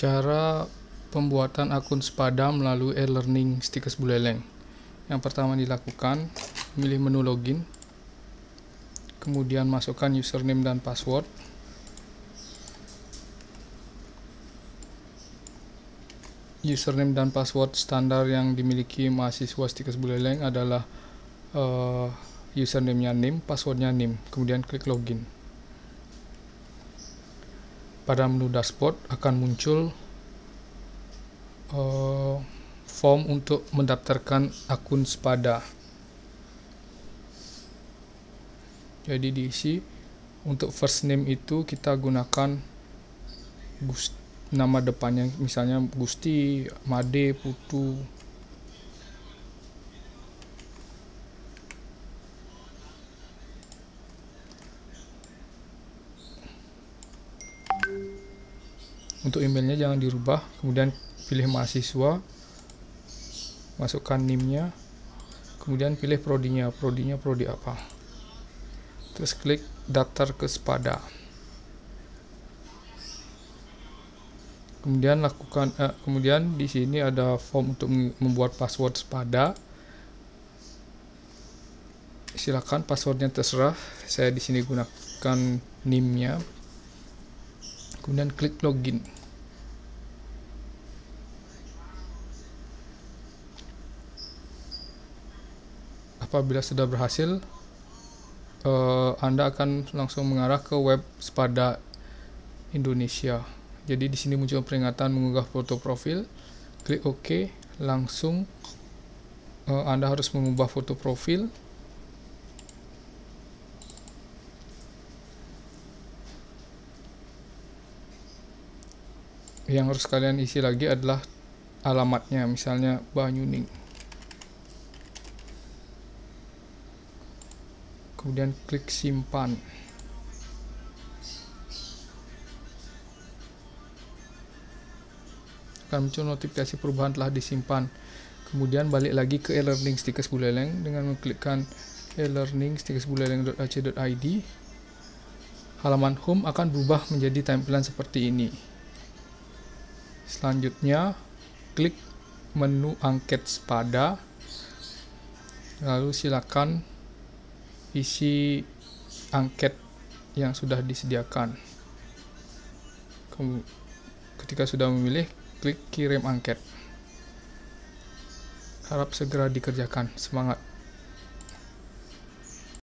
Cara pembuatan akun sepada melalui e-learning Stikes Buleleng. Yang pertama dilakukan, milih menu login, kemudian masukkan username dan password. Username dan password standar yang dimiliki mahasiswa Stikes Buleleng adalah uh, username-nya NIM, passwordnya NIM, kemudian klik login pada menu dashboard akan muncul uh, form untuk mendaftarkan akun Spada. Jadi diisi untuk first name itu kita gunakan Gusti, nama depannya misalnya Gusti, Made, Putu, untuk emailnya jangan dirubah kemudian pilih mahasiswa masukkan nimnya kemudian pilih prodinya prodinya prodi apa terus klik daftar ke sepada kemudian lakukan eh, kemudian di sini ada form untuk membuat password sepada silakan passwordnya terserah saya di sini gunakan nimnya kemudian klik login apabila sudah berhasil uh, Anda akan langsung mengarah ke web Spada Indonesia. Jadi di sini muncul peringatan mengunggah foto profil. Klik OK, langsung uh, Anda harus mengubah foto profil. yang harus kalian isi lagi adalah alamatnya misalnya Banyuning kemudian klik simpan akan muncul notifikasi perubahan telah disimpan kemudian balik lagi ke e-learning stikers buleleng dengan mengklikkan e-learning stikers buleleng.ac.id halaman home akan berubah menjadi tampilan seperti ini Selanjutnya, klik menu angket sepada, lalu silakan isi angket yang sudah disediakan. Ketika sudah memilih, klik kirim angket. Harap segera dikerjakan. Semangat!